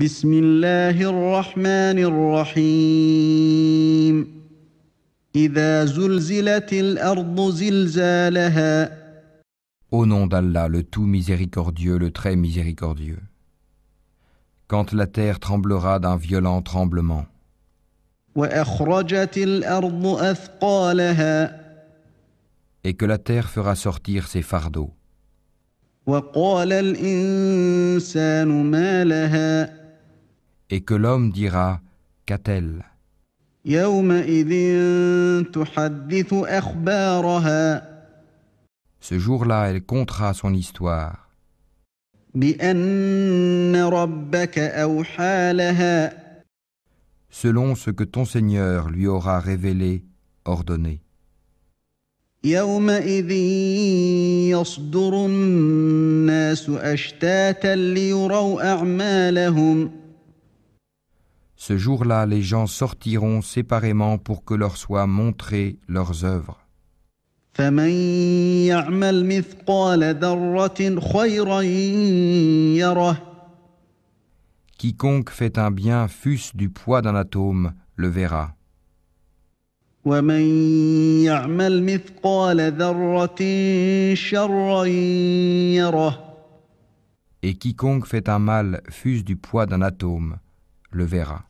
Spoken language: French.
بسم الله الرحمن الرحيم إذا زلزلت الأرض زلزالها Au nom d'Allah, le tout miséricordieux, le très miséricordieux. Quand la terre tremblera d'un violent tremblement. Et que la terre fera sortir ses fardeaux. وقال الإنسان ما لها et que l'homme dira Qu'a-t-elle Ce jour-là, elle contera son histoire. Selon ce que ton Seigneur lui aura révélé, ordonné. Ce jour-là, les gens sortiront séparément pour que leur soient montrées leurs œuvres. Quiconque fait un bien, fût-ce du poids d'un atome, le verra. Et quiconque fait un mal, fût-ce du poids d'un atome, le verra.